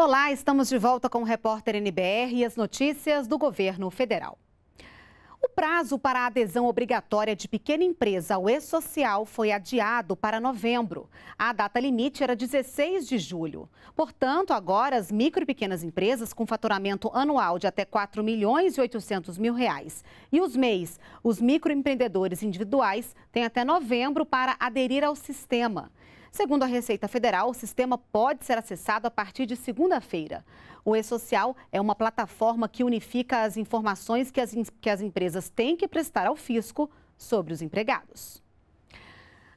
Olá, estamos de volta com o repórter NBR e as notícias do governo federal. O prazo para a adesão obrigatória de pequena empresa ao E-Social foi adiado para novembro. A data limite era 16 de julho. Portanto, agora as micro e pequenas empresas com faturamento anual de até 4 milhões e 800 mil reais e os MEIs, os microempreendedores individuais, têm até novembro para aderir ao sistema. Segundo a Receita Federal, o sistema pode ser acessado a partir de segunda-feira. O eSocial é uma plataforma que unifica as informações que as, que as empresas têm que prestar ao fisco sobre os empregados.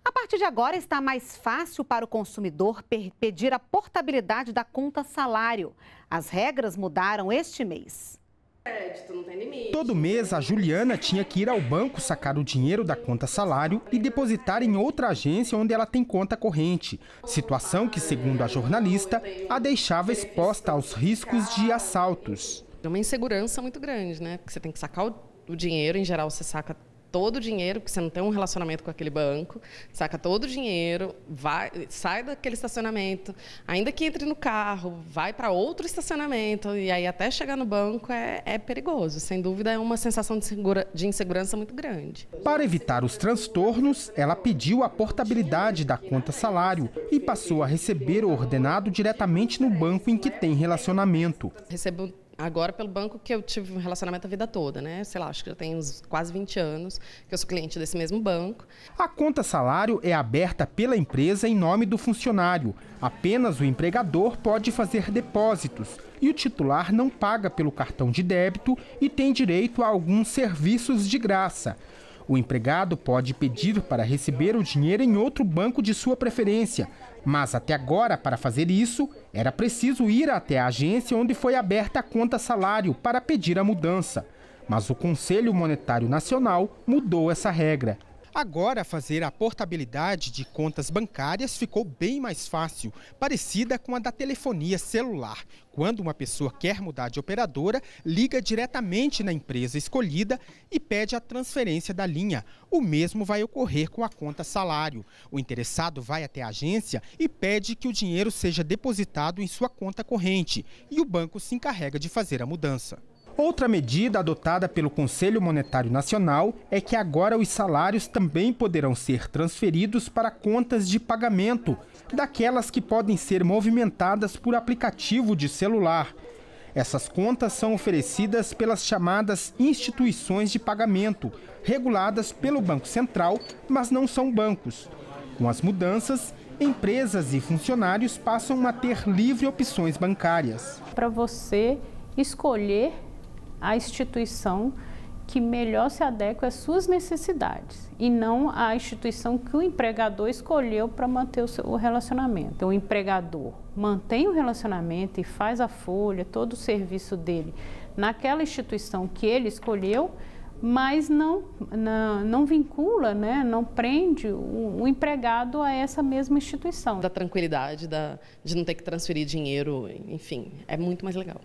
A partir de agora está mais fácil para o consumidor pedir a portabilidade da conta salário. As regras mudaram este mês. Crédito, não tem limite. Todo mês, a Juliana tinha que ir ao banco sacar o dinheiro da conta salário e depositar em outra agência onde ela tem conta corrente. Situação que, segundo a jornalista, a deixava exposta aos riscos de assaltos. É uma insegurança muito grande, né? Porque você tem que sacar o dinheiro, em geral você saca todo o dinheiro, porque você não tem um relacionamento com aquele banco, saca todo o dinheiro, vai, sai daquele estacionamento, ainda que entre no carro, vai para outro estacionamento, e aí até chegar no banco é, é perigoso. Sem dúvida, é uma sensação de, segura, de insegurança muito grande. Para evitar os transtornos, ela pediu a portabilidade da conta salário e passou a receber o ordenado diretamente no banco em que tem relacionamento. Recebo agora pelo banco que eu tive um relacionamento a vida toda, né? Sei lá, acho que já tem uns quase 20 anos que eu sou cliente desse mesmo banco. A conta salário é aberta pela empresa em nome do funcionário. Apenas o empregador pode fazer depósitos e o titular não paga pelo cartão de débito e tem direito a alguns serviços de graça. O empregado pode pedir para receber o dinheiro em outro banco de sua preferência, mas até agora, para fazer isso, era preciso ir até a agência onde foi aberta a conta salário para pedir a mudança. Mas o Conselho Monetário Nacional mudou essa regra. Agora, fazer a portabilidade de contas bancárias ficou bem mais fácil, parecida com a da telefonia celular. Quando uma pessoa quer mudar de operadora, liga diretamente na empresa escolhida e pede a transferência da linha. O mesmo vai ocorrer com a conta salário. O interessado vai até a agência e pede que o dinheiro seja depositado em sua conta corrente e o banco se encarrega de fazer a mudança. Outra medida adotada pelo Conselho Monetário Nacional é que agora os salários também poderão ser transferidos para contas de pagamento, daquelas que podem ser movimentadas por aplicativo de celular. Essas contas são oferecidas pelas chamadas instituições de pagamento, reguladas pelo Banco Central, mas não são bancos. Com as mudanças, empresas e funcionários passam a ter livre opções bancárias. Para você escolher a instituição que melhor se adequa às suas necessidades e não à instituição que o empregador escolheu para manter o, seu, o relacionamento. O empregador mantém o relacionamento e faz a folha, todo o serviço dele naquela instituição que ele escolheu, mas não, não, não, vincula, né, não prende o, o, empregado a essa mesma instituição. Da tranquilidade, da, de não ter que transferir dinheiro, enfim, é muito mais legal.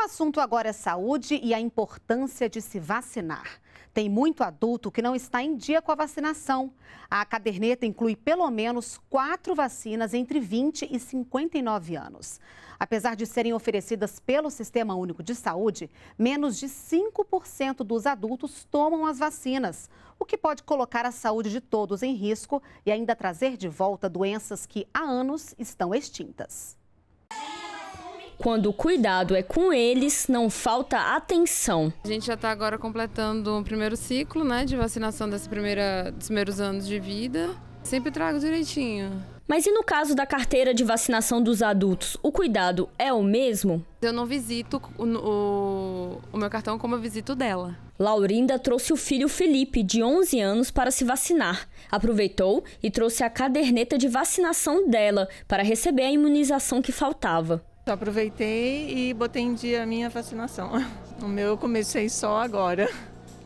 O assunto agora é saúde e a importância de se vacinar. Tem muito adulto que não está em dia com a vacinação. A caderneta inclui pelo menos quatro vacinas entre 20 e 59 anos. Apesar de serem oferecidas pelo Sistema Único de Saúde, menos de 5% dos adultos tomam as vacinas, o que pode colocar a saúde de todos em risco e ainda trazer de volta doenças que há anos estão extintas quando o cuidado é com eles, não falta atenção. A gente já está agora completando o primeiro ciclo né, de vacinação dessa primeira, dos primeiros anos de vida. Sempre trago direitinho. Mas e no caso da carteira de vacinação dos adultos, o cuidado é o mesmo? Eu não visito o, o, o meu cartão como eu visito dela. Laurinda trouxe o filho Felipe, de 11 anos, para se vacinar. Aproveitou e trouxe a caderneta de vacinação dela para receber a imunização que faltava. Só então, aproveitei e botei em dia a minha vacinação. O meu eu comecei só agora.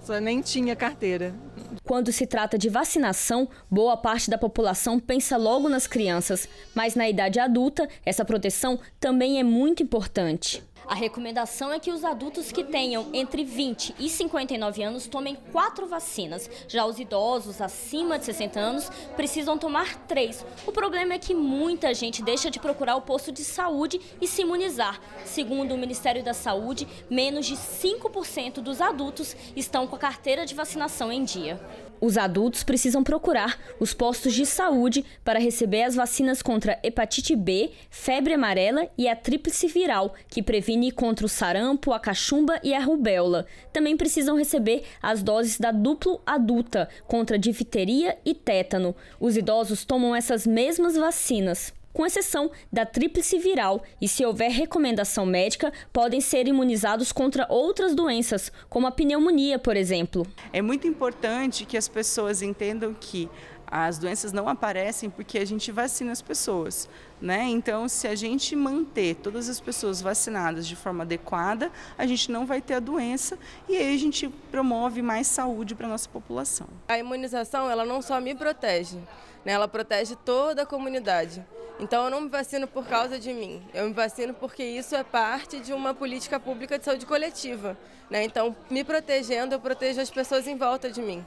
Só nem tinha carteira. Quando se trata de vacinação, boa parte da população pensa logo nas crianças, mas na idade adulta, essa proteção também é muito importante. A recomendação é que os adultos que tenham entre 20 e 59 anos tomem quatro vacinas. Já os idosos acima de 60 anos precisam tomar três. O problema é que muita gente deixa de procurar o posto de saúde e se imunizar. Segundo o Ministério da Saúde, menos de 5% dos adultos estão com a carteira de vacinação em dia. Os adultos precisam procurar os postos de saúde para receber as vacinas contra hepatite B, febre amarela e a tríplice viral, que previne vacine contra o sarampo, a cachumba e a rubéola. Também precisam receber as doses da duplo adulta contra difteria e tétano. Os idosos tomam essas mesmas vacinas com exceção da tríplice viral, e se houver recomendação médica, podem ser imunizados contra outras doenças, como a pneumonia, por exemplo. É muito importante que as pessoas entendam que as doenças não aparecem porque a gente vacina as pessoas, né? Então, se a gente manter todas as pessoas vacinadas de forma adequada, a gente não vai ter a doença e aí a gente promove mais saúde para nossa população. A imunização, ela não só me protege, né? Ela protege toda a comunidade. Então, eu não me vacino por causa de mim. Eu me vacino porque isso é parte de uma política pública de saúde coletiva, né? Então, me protegendo, eu protejo as pessoas em volta de mim.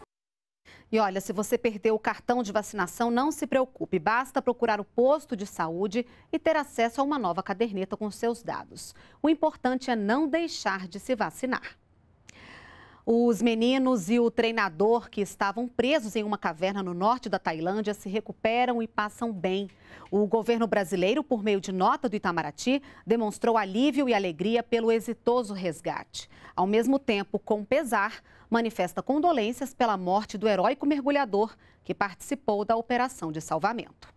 E olha, se você perdeu o cartão de vacinação, não se preocupe, basta procurar o posto de saúde e ter acesso a uma nova caderneta com seus dados. O importante é não deixar de se vacinar. Os meninos e o treinador que estavam presos em uma caverna no norte da Tailândia se recuperam e passam bem. O governo brasileiro, por meio de nota do Itamaraty, demonstrou alívio e alegria pelo exitoso resgate. Ao mesmo tempo, com pesar, manifesta condolências pela morte do heróico mergulhador que participou da operação de salvamento.